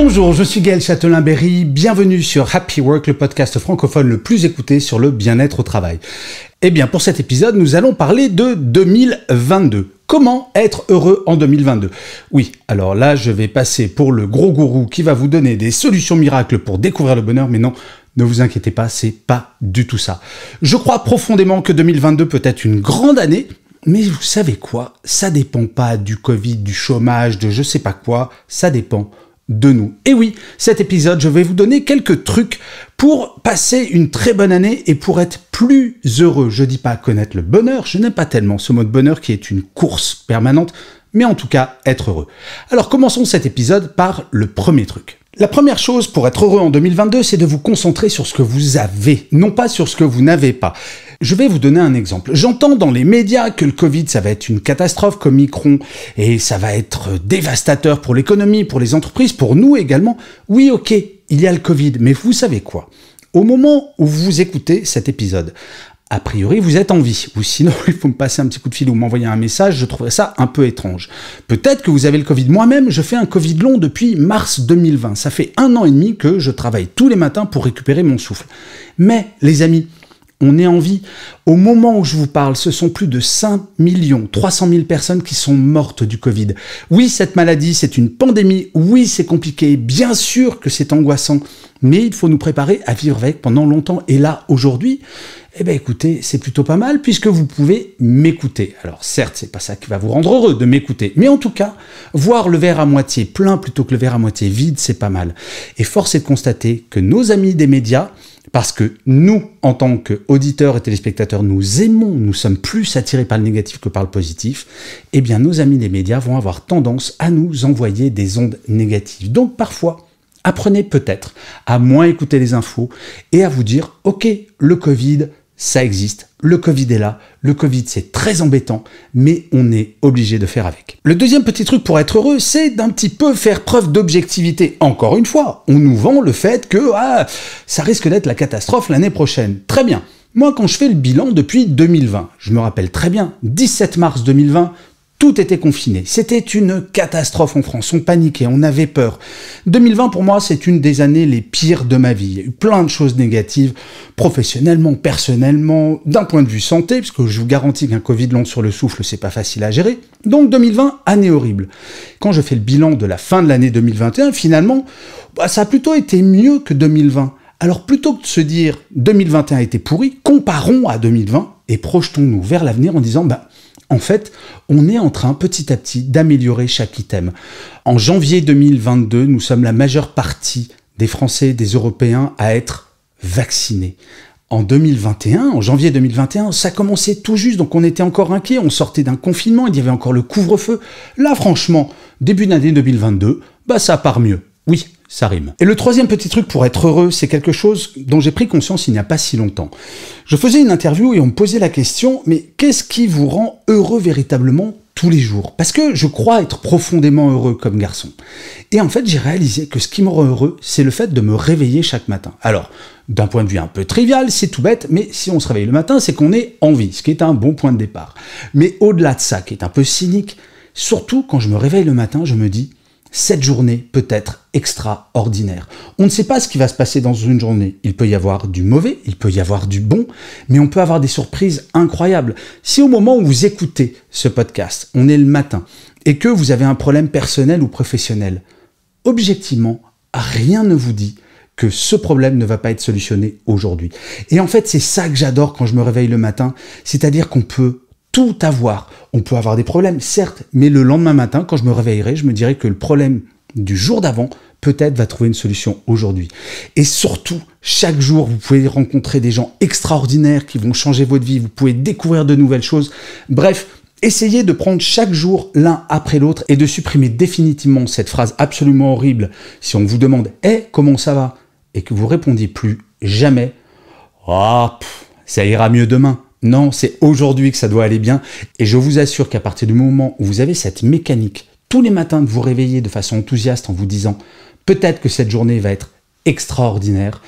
Bonjour, je suis Gaël Châtelain-Berry, bienvenue sur Happy Work, le podcast francophone le plus écouté sur le bien-être au travail. Eh bien, pour cet épisode, nous allons parler de 2022. Comment être heureux en 2022 Oui, alors là, je vais passer pour le gros gourou qui va vous donner des solutions miracles pour découvrir le bonheur, mais non, ne vous inquiétez pas, c'est pas du tout ça. Je crois profondément que 2022 peut être une grande année, mais vous savez quoi Ça dépend pas du Covid, du chômage, de je sais pas quoi, ça dépend de nous. Et oui, cet épisode, je vais vous donner quelques trucs pour passer une très bonne année et pour être plus heureux. Je dis pas connaître le bonheur, je n'aime pas tellement ce mot de bonheur qui est une course permanente, mais en tout cas être heureux. Alors commençons cet épisode par le premier truc. La première chose pour être heureux en 2022, c'est de vous concentrer sur ce que vous avez, non pas sur ce que vous n'avez pas. Je vais vous donner un exemple. J'entends dans les médias que le Covid, ça va être une catastrophe comme Micron, et ça va être euh, dévastateur pour l'économie, pour les entreprises, pour nous également. Oui, ok, il y a le Covid, mais vous savez quoi Au moment où vous écoutez cet épisode, a priori, vous êtes en vie. Ou sinon, il faut me passer un petit coup de fil ou m'envoyer un message, je trouverais ça un peu étrange. Peut-être que vous avez le Covid. Moi-même, je fais un Covid long depuis mars 2020. Ça fait un an et demi que je travaille tous les matins pour récupérer mon souffle. Mais, les amis, on est en vie. Au moment où je vous parle, ce sont plus de 5 millions 300 000 personnes qui sont mortes du Covid. Oui, cette maladie, c'est une pandémie. Oui, c'est compliqué. Bien sûr que c'est angoissant. Mais il faut nous préparer à vivre avec pendant longtemps. Et là, aujourd'hui, eh bien écoutez, c'est plutôt pas mal puisque vous pouvez m'écouter. Alors certes, c'est pas ça qui va vous rendre heureux de m'écouter, mais en tout cas, voir le verre à moitié plein plutôt que le verre à moitié vide, c'est pas mal. Et force est de constater que nos amis des médias, parce que nous, en tant qu'auditeurs et téléspectateurs, nous aimons, nous sommes plus attirés par le négatif que par le positif, eh bien nos amis des médias vont avoir tendance à nous envoyer des ondes négatives. Donc parfois, apprenez peut-être à moins écouter les infos et à vous dire, ok, le Covid, ça existe, le Covid est là, le Covid c'est très embêtant, mais on est obligé de faire avec. Le deuxième petit truc pour être heureux, c'est d'un petit peu faire preuve d'objectivité. Encore une fois, on nous vend le fait que ah, ça risque d'être la catastrophe l'année prochaine. Très bien. Moi, quand je fais le bilan depuis 2020, je me rappelle très bien, 17 mars 2020, tout était confiné. C'était une catastrophe en France. On paniquait, on avait peur. 2020, pour moi, c'est une des années les pires de ma vie. Il y a eu plein de choses négatives, professionnellement, personnellement, d'un point de vue santé, puisque je vous garantis qu'un Covid long sur le souffle, c'est pas facile à gérer. Donc 2020, année horrible. Quand je fais le bilan de la fin de l'année 2021, finalement, bah, ça a plutôt été mieux que 2020. Alors plutôt que de se dire 2021 a été pourri, comparons à 2020 et projetons-nous vers l'avenir en disant, bah, en fait, on est en train petit à petit d'améliorer chaque item. En janvier 2022, nous sommes la majeure partie des Français et des Européens à être vaccinés. En 2021, en janvier 2021, ça commençait tout juste, donc on était encore inquiet, on sortait d'un confinement, il y avait encore le couvre-feu. Là, franchement, début d'année 2022, bah ça part mieux. Oui, ça rime. Et le troisième petit truc pour être heureux, c'est quelque chose dont j'ai pris conscience il n'y a pas si longtemps. Je faisais une interview et on me posait la question, mais qu'est-ce qui vous rend heureux véritablement tous les jours Parce que je crois être profondément heureux comme garçon. Et en fait, j'ai réalisé que ce qui me rend heureux, c'est le fait de me réveiller chaque matin. Alors, d'un point de vue un peu trivial, c'est tout bête, mais si on se réveille le matin, c'est qu'on est en vie, ce qui est un bon point de départ. Mais au-delà de ça, qui est un peu cynique, surtout quand je me réveille le matin, je me dis, cette journée peut être extraordinaire. On ne sait pas ce qui va se passer dans une journée. Il peut y avoir du mauvais, il peut y avoir du bon, mais on peut avoir des surprises incroyables. Si au moment où vous écoutez ce podcast, on est le matin, et que vous avez un problème personnel ou professionnel, objectivement, rien ne vous dit que ce problème ne va pas être solutionné aujourd'hui. Et en fait, c'est ça que j'adore quand je me réveille le matin, c'est-à-dire qu'on peut tout avoir. On peut avoir des problèmes, certes, mais le lendemain matin, quand je me réveillerai, je me dirai que le problème du jour d'avant peut-être va trouver une solution aujourd'hui. Et surtout, chaque jour, vous pouvez rencontrer des gens extraordinaires qui vont changer votre vie, vous pouvez découvrir de nouvelles choses. Bref, essayez de prendre chaque jour l'un après l'autre et de supprimer définitivement cette phrase absolument horrible. Si on vous demande Eh, comment ça va ?⁇ et que vous répondiez plus jamais ⁇ Ah, ça ira mieux demain ⁇ non, c'est aujourd'hui que ça doit aller bien. Et je vous assure qu'à partir du moment où vous avez cette mécanique, tous les matins de vous réveiller de façon enthousiaste en vous disant peut-être que cette journée va être extraordinaire,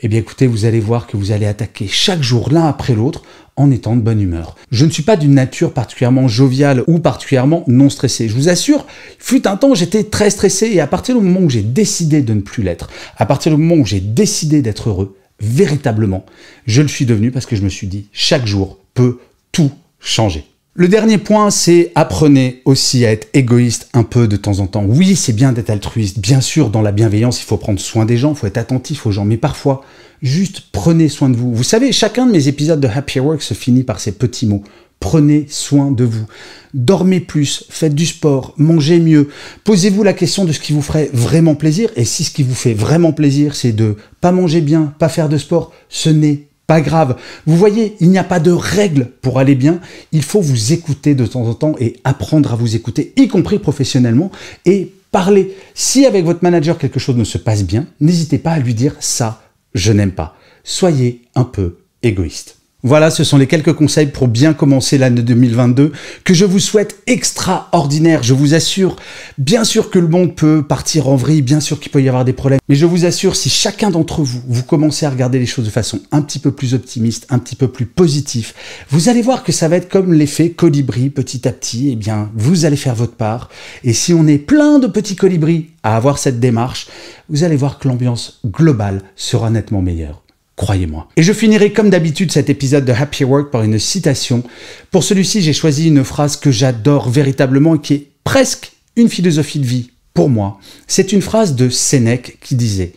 eh bien écoutez, vous allez voir que vous allez attaquer chaque jour l'un après l'autre en étant de bonne humeur. Je ne suis pas d'une nature particulièrement joviale ou particulièrement non stressée. Je vous assure, fut un temps j'étais très stressé et à partir du moment où j'ai décidé de ne plus l'être, à partir du moment où j'ai décidé d'être heureux, véritablement, je le suis devenu parce que je me suis dit, chaque jour peut tout changer. Le dernier point, c'est apprenez aussi à être égoïste un peu de temps en temps. Oui, c'est bien d'être altruiste. Bien sûr, dans la bienveillance, il faut prendre soin des gens, il faut être attentif aux gens. Mais parfois, juste prenez soin de vous. Vous savez, chacun de mes épisodes de Happy Work se finit par ces petits mots. Prenez soin de vous. Dormez plus, faites du sport, mangez mieux. Posez-vous la question de ce qui vous ferait vraiment plaisir. Et si ce qui vous fait vraiment plaisir, c'est de pas manger bien, pas faire de sport, ce n'est pas grave. Vous voyez, il n'y a pas de règle pour aller bien. Il faut vous écouter de temps en temps et apprendre à vous écouter, y compris professionnellement, et parler. Si avec votre manager quelque chose ne se passe bien, n'hésitez pas à lui dire ça, je n'aime pas. Soyez un peu égoïste. Voilà, ce sont les quelques conseils pour bien commencer l'année 2022 que je vous souhaite extraordinaire, je vous assure. Bien sûr que le monde peut partir en vrille, bien sûr qu'il peut y avoir des problèmes, mais je vous assure, si chacun d'entre vous, vous commencez à regarder les choses de façon un petit peu plus optimiste, un petit peu plus positif, vous allez voir que ça va être comme l'effet colibri petit à petit, et eh bien, vous allez faire votre part. Et si on est plein de petits colibris à avoir cette démarche, vous allez voir que l'ambiance globale sera nettement meilleure croyez-moi. Et je finirai comme d'habitude cet épisode de Happy Work par une citation. Pour celui-ci, j'ai choisi une phrase que j'adore véritablement et qui est presque une philosophie de vie pour moi. C'est une phrase de Sénèque qui disait ⁇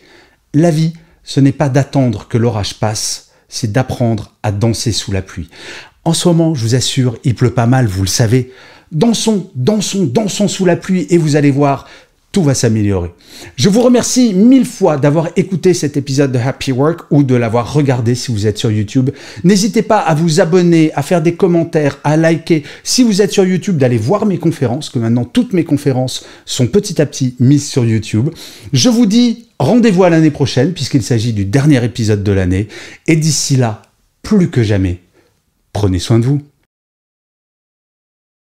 La vie, ce n'est pas d'attendre que l'orage passe, c'est d'apprendre à danser sous la pluie. ⁇ En ce moment, je vous assure, il pleut pas mal, vous le savez. Dansons, dansons, dansons sous la pluie et vous allez voir, tout va s'améliorer. Je vous remercie mille fois d'avoir écouté cet épisode de Happy Work ou de l'avoir regardé si vous êtes sur YouTube. N'hésitez pas à vous abonner, à faire des commentaires, à liker. Si vous êtes sur YouTube, d'aller voir mes conférences, que maintenant toutes mes conférences sont petit à petit mises sur YouTube. Je vous dis rendez-vous à l'année prochaine puisqu'il s'agit du dernier épisode de l'année. Et d'ici là, plus que jamais, prenez soin de vous.